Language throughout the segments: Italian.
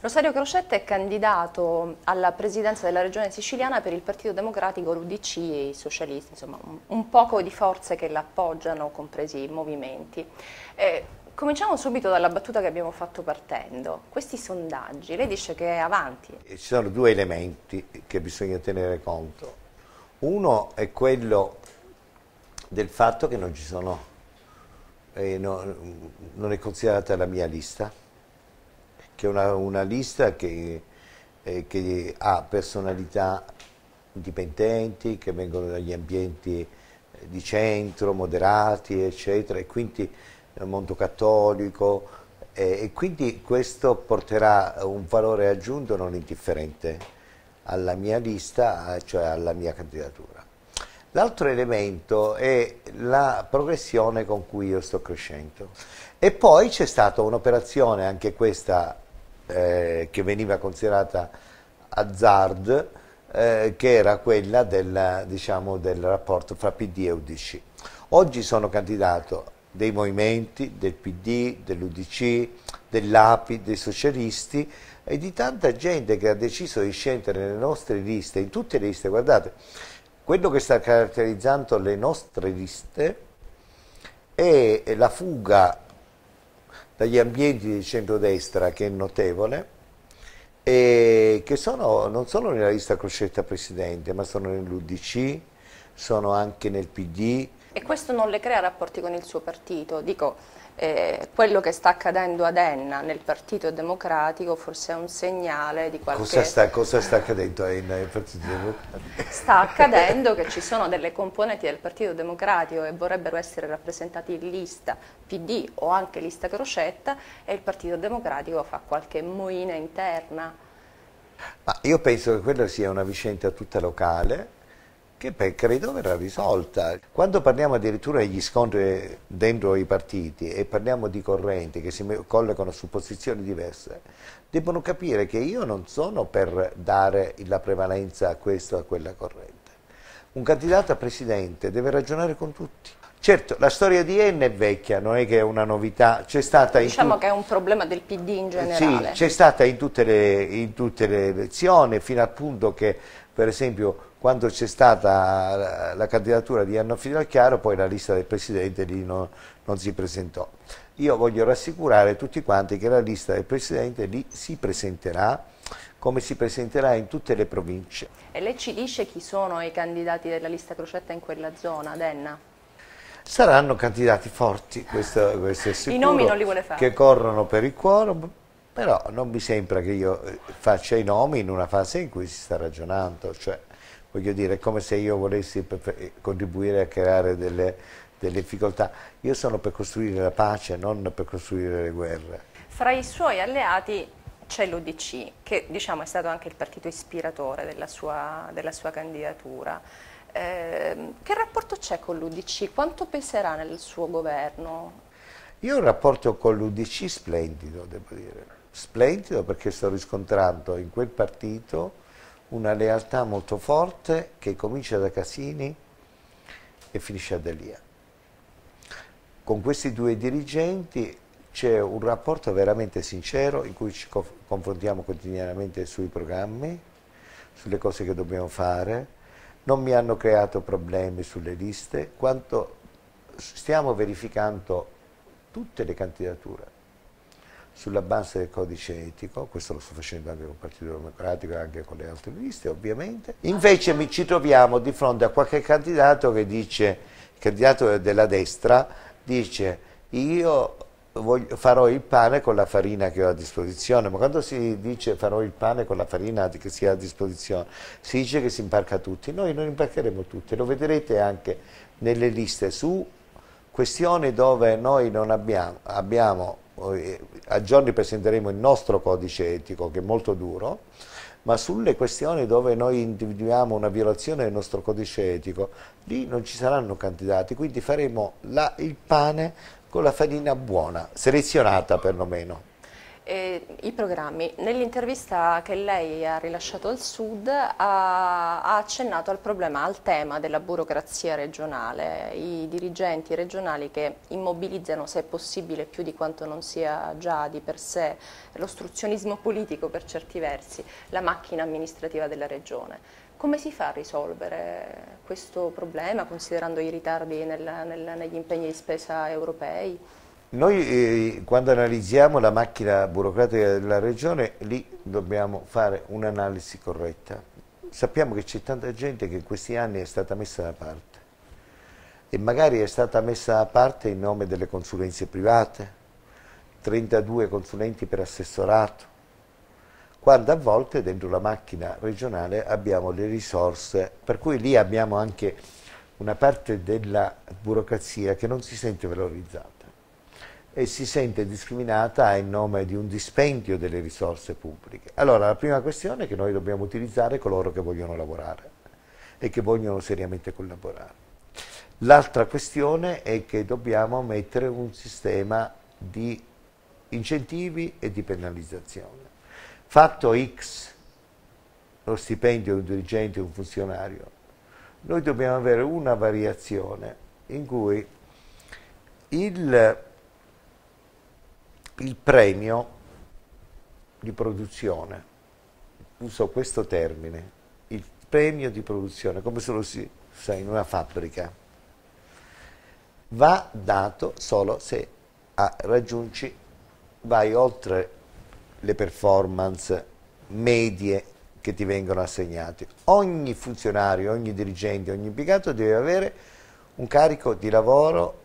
Rosario Crocetta è candidato alla presidenza della regione siciliana per il Partito Democratico, l'UDC e i socialisti, insomma un, un poco di forze che l'appoggiano, compresi i movimenti. Eh, cominciamo subito dalla battuta che abbiamo fatto partendo. Questi sondaggi, lei dice che è avanti. Ci sono due elementi che bisogna tenere conto. Uno è quello del fatto che non ci sono, eh, no, non è considerata la mia lista, che è una, una lista che, eh, che, ha personalità indipendenti, che vengono dagli ambienti eh, di centro, moderati, eccetera, e quindi nel eh, mondo cattolico, eh, e quindi questo porterà un valore aggiunto non indifferente alla mia lista, cioè alla mia candidatura. L'altro elemento è la progressione con cui io sto crescendo. E poi c'è stata un'operazione, anche questa eh, che veniva considerata azzard, eh, che era quella del, diciamo, del rapporto fra PD e UDC. Oggi sono candidato dei movimenti, del PD, dell'UDC, dell'API, dei socialisti e di tanta gente che ha deciso di scendere nelle nostre liste, in tutte le liste. Guardate, quello che sta caratterizzando le nostre liste è la fuga dagli ambienti di centrodestra che è notevole e che sono, non solo nella lista Crocetta Presidente ma sono nell'Udc, sono anche nel PD, e questo non le crea rapporti con il suo partito. Dico, eh, quello che sta accadendo ad Enna nel Partito Democratico forse è un segnale di qualche... Cosa sta, cosa sta accadendo a Enna nel Partito Democratico? Sta accadendo che ci sono delle componenti del Partito Democratico che vorrebbero essere rappresentati in lista PD o anche lista Crocetta e il Partito Democratico fa qualche moina interna. Ma io penso che quella sia una vicenda tutta locale, che per, credo verrà risolta. Quando parliamo addirittura degli scontri dentro i partiti e parliamo di correnti che si collegano su posizioni diverse, debbono capire che io non sono per dare la prevalenza a questa o a quella corrente. Un candidato a presidente deve ragionare con tutti. Certo, la storia di Enne è vecchia, non è che è una novità, c'è stata Diciamo tu... che è un problema del PD in generale. Sì, c'è stata in tutte, le, in tutte le elezioni, fino al punto che, per esempio, quando c'è stata la candidatura di Anno Fidalchiaro, poi la lista del Presidente lì non, non, si presentò. Io voglio rassicurare tutti quanti che la lista del Presidente lì si presenterà come si presenterà in tutte le province. E lei ci dice chi sono i candidati della lista Crocetta in quella zona, Denna? Saranno candidati forti, questo, questo è sicuro. I nomi non li vuole fare. Che corrono per il quorum, però non mi sembra che io faccia i nomi in una fase in cui si sta ragionando, cioè voglio dire, è come se io volessi contribuire a creare delle, delle difficoltà. Io sono per costruire la pace, non per costruire le guerre. Fra i suoi alleati c'è l'UDC, che diciamo, è stato anche il partito ispiratore della sua, della sua candidatura. Eh, che rapporto c'è con l'UDC? Quanto peserà nel suo governo? Io ho un rapporto con l'UDC splendido, devo dire. Splendido perché sto riscontrando in quel partito una lealtà molto forte che comincia da Casini e finisce a Delia. Con questi due dirigenti c'è un rapporto veramente sincero in cui ci confrontiamo quotidianamente sui programmi, sulle cose che dobbiamo fare, non mi hanno creato problemi sulle liste, quanto stiamo verificando tutte le candidature sulla base del codice etico, questo lo sto facendo anche con il Partito Democratico e anche con le altre liste ovviamente, invece mi, ci troviamo di fronte a qualche candidato che dice, il candidato della destra dice io voglio, farò il pane con la farina che ho a disposizione, ma quando si dice farò il pane con la farina che si ha a disposizione, si dice che si imbarca tutti, noi non imparcheremo tutti, lo vedrete anche nelle liste su questioni dove noi non abbiamo, abbiamo eh, a giorni presenteremo il nostro codice etico che è molto duro, ma sulle questioni dove noi individuiamo una violazione del nostro codice etico, lì non ci saranno candidati, quindi faremo la, il pane con la farina buona, selezionata perlomeno eh, i programmi. Nell'intervista che lei ha rilasciato al Sud ha, ha accennato al problema, al tema della burocrazia regionale, i dirigenti regionali che immobilizzano se è possibile più di quanto non sia già di per sé l'ostruzionismo politico per certi versi, la macchina amministrativa della regione. Come si fa a risolvere questo problema considerando i ritardi nel, nel, negli impegni di spesa europei? Noi eh, quando analizziamo la macchina burocratica della regione, lì dobbiamo fare un'analisi corretta. Sappiamo che c'è tanta gente che in questi anni è stata messa da parte e magari è stata messa da parte in nome delle consulenze private, 32 consulenti per assessorato, quando a volte dentro la macchina regionale abbiamo le risorse, per cui lì abbiamo anche una parte della burocrazia che non si sente valorizzata e si sente discriminata in nome di un dispendio delle risorse pubbliche. Allora la prima questione è che noi dobbiamo utilizzare coloro che vogliono lavorare e che vogliono seriamente collaborare. L'altra questione è che dobbiamo mettere un sistema di incentivi e di penalizzazione. Fatto X, lo stipendio di un dirigente, o un funzionario, noi dobbiamo avere una variazione in cui il il premio di produzione, uso questo termine, il premio di produzione, come se lo si usa in una fabbrica, va dato solo se ah, raggiungi, vai oltre le performance medie che ti vengono assegnate. Ogni funzionario, ogni dirigente, ogni impiegato deve avere un carico di lavoro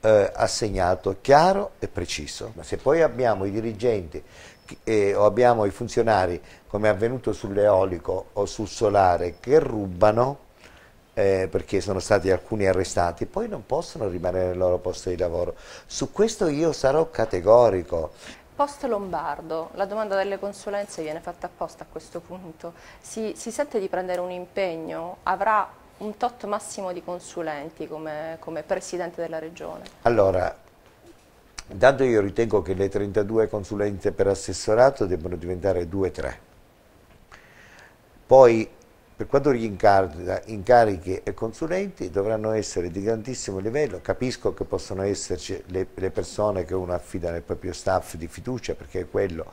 eh, assegnato, chiaro e preciso. Ma se poi abbiamo i dirigenti eh, o abbiamo i funzionari, come è avvenuto sull'eolico o sul solare, che rubano, eh, perché sono stati alcuni arrestati, poi non possono rimanere nel loro posto di lavoro. Su questo io sarò categorico. Post Lombardo, la domanda delle consulenze viene fatta apposta a questo punto, si, si sente di prendere un impegno, avrà un tot massimo di consulenti come, come Presidente della Regione? Allora, Intanto io ritengo che le 32 consulenze per assessorato debbano diventare 2-3. Poi per quanto riguarda incarichi e consulenti dovranno essere di grandissimo livello, capisco che possono esserci le, le persone che uno affida nel proprio staff di fiducia perché quello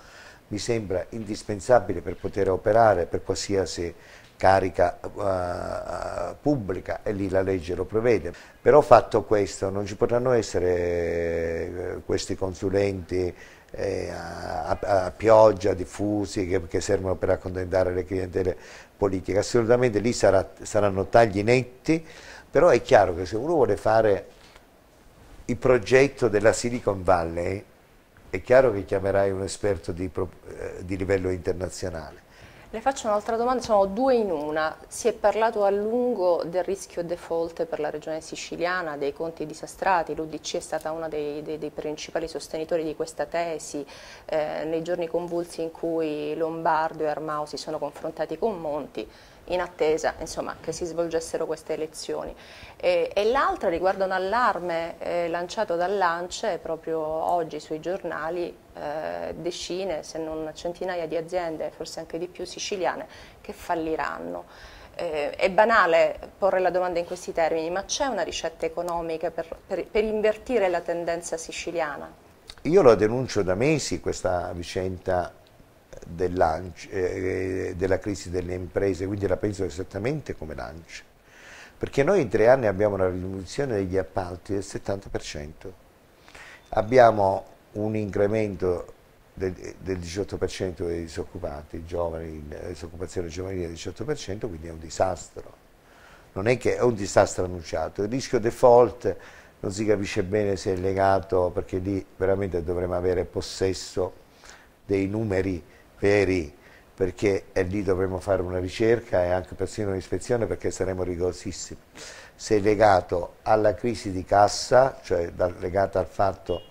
mi sembra indispensabile per poter operare per qualsiasi carica uh, pubblica e lì la legge lo prevede. Però fatto questo non ci potranno essere eh, questi consulenti eh, a, a, pioggia diffusi che, che, servono per accontentare le clientele politiche, assolutamente lì sarà, saranno tagli netti, però è chiaro che se uno vuole fare il progetto della Silicon Valley è chiaro che chiamerai un esperto di, eh, di livello internazionale. Le faccio un'altra domanda, sono due in una. Si è parlato a lungo del rischio default per la regione siciliana, dei conti disastrati, l'Udc è stata uno dei, dei, dei, principali sostenitori di questa tesi eh, nei giorni convulsi in cui Lombardo e Armao si sono confrontati con Monti in attesa insomma, che si svolgessero queste elezioni. E, e l'altra riguarda un allarme eh, lanciato dall'ANCE proprio oggi sui giornali, eh, decine se non centinaia di aziende, forse anche di più siciliane, che falliranno. Eh, è banale porre la domanda in questi termini, ma c'è una ricetta economica per, per, per invertire la tendenza siciliana? Io la denuncio da mesi questa vicenda eh, eh, della crisi delle imprese, quindi la penso esattamente come l'ANCI, perché noi in tre anni abbiamo una riduzione degli appalti del 70%, abbiamo un incremento del, del 18% dei disoccupati, giovani, eh, disoccupazione giovanile del 18%, quindi è un disastro. Non è che è un disastro annunciato, il rischio default non si capisce bene se è legato, perché lì veramente dovremmo avere possesso dei numeri veri, perché lì dovremmo fare una ricerca e anche persino un'ispezione perché saremo rigorosissimi. Se legato alla crisi di cassa, cioè legata al fatto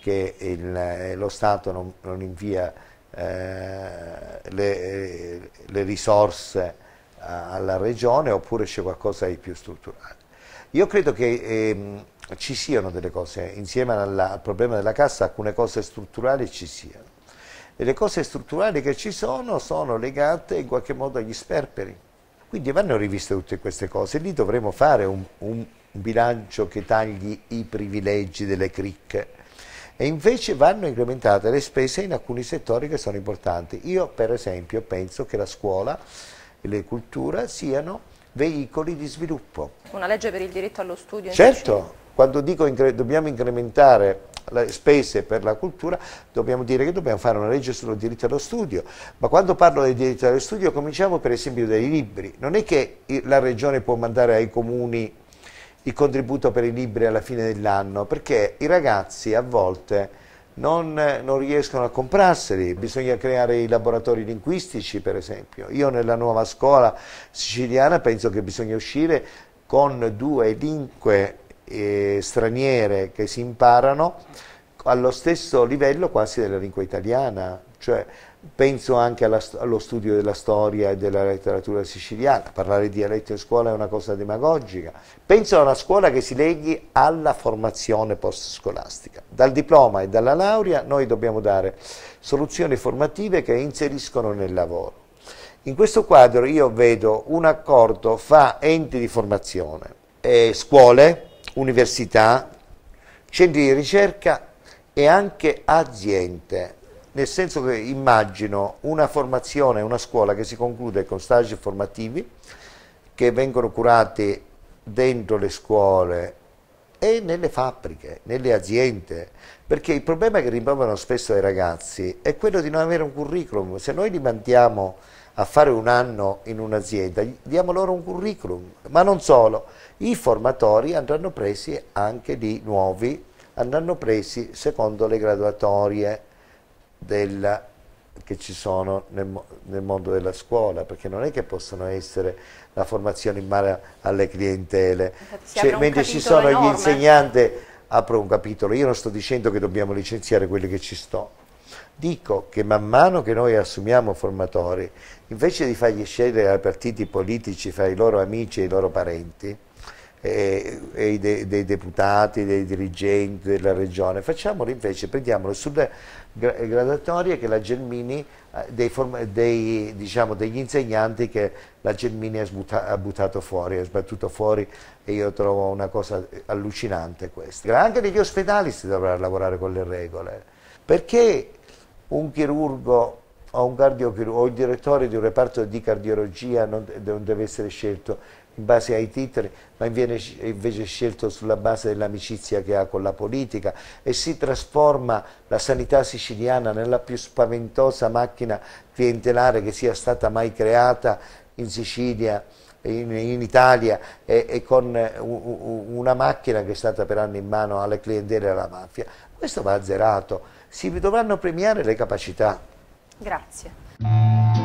che il, eh, lo Stato non, non invia eh, le, eh, le, risorse eh, alla regione oppure c'è qualcosa di più strutturale. Io credo che ehm, ci siano delle cose, insieme alla, al problema della cassa alcune cose strutturali ci siano e le cose strutturali che ci sono sono legate in qualche modo agli sperperi. Quindi vanno riviste tutte queste cose, lì dovremo fare un, un bilancio che tagli i privilegi delle cricche e invece vanno incrementate le spese in alcuni settori che sono importanti. Io per esempio penso che la scuola e le culture siano veicoli di sviluppo. Una legge per il diritto allo studio? Certo, quando dico incre dobbiamo incrementare spese per la cultura, dobbiamo dire che dobbiamo fare una legge sul diritto allo studio, ma quando parlo del diritto allo studio cominciamo per esempio dai libri, non è che la regione può mandare ai comuni il contributo per i libri alla fine dell'anno, perché i ragazzi a volte... Non, non, riescono a comprarseli, bisogna creare i laboratori linguistici per esempio. Io nella nuova scuola siciliana penso che bisogna uscire con due lingue eh, straniere che si imparano allo stesso livello quasi della lingua italiana, cioè penso anche alla, allo studio della storia e della letteratura siciliana, parlare di dialetto in scuola è una cosa demagogica, penso a una scuola che si leghi alla formazione post-scolastica. Dal diploma e dalla laurea noi dobbiamo dare soluzioni formative che inseriscono nel lavoro. In questo quadro io vedo un accordo fra enti di formazione, e scuole, università, centri di ricerca e anche aziende, nel senso che immagino una formazione, una scuola che si conclude con stage formativi che vengono curati dentro le scuole e nelle fabbriche, nelle aziende, perché il problema che rimproverano spesso ai ragazzi è quello di non avere un curriculum. Se noi li mandiamo a fare un anno in un'azienda, diamo loro un curriculum, ma non solo, i formatori andranno presi anche di nuovi, andranno presi secondo le graduatorie della che ci sono nel, nel, mondo della scuola, perché non è che possono essere la formazione in mano alle clientele, cioè, mentre ci sono enorme. gli insegnanti, apro un capitolo, io non sto dicendo che dobbiamo licenziare quelli che ci sto, dico che man mano che noi assumiamo formatori, invece di fargli scegliere a partiti politici fra i loro amici e i loro parenti, e, e dei, dei, deputati, dei dirigenti della regione, facciamolo invece, prendiamolo sulle gradatorie che la Gelmini, eh, dei, dei, diciamo, degli insegnanti che la Gelmini ha, sbuta, ha buttato fuori, ha sbattuto fuori e io trovo una cosa allucinante questa. Anche negli ospedali si dovrà lavorare con le regole, perché un chirurgo o, un o il direttore di un reparto di cardiologia non, non deve essere scelto in base ai titoli, ma viene invece scelto sulla base dell'amicizia che ha con la politica e si trasforma la sanità siciliana nella più spaventosa macchina clientelare che sia stata mai creata in Sicilia, in, in Italia e, e con u, u, una macchina che è stata per anni in mano alle clientele e alla mafia. Questo va azzerato, si dovranno premiare le capacità. Grazie.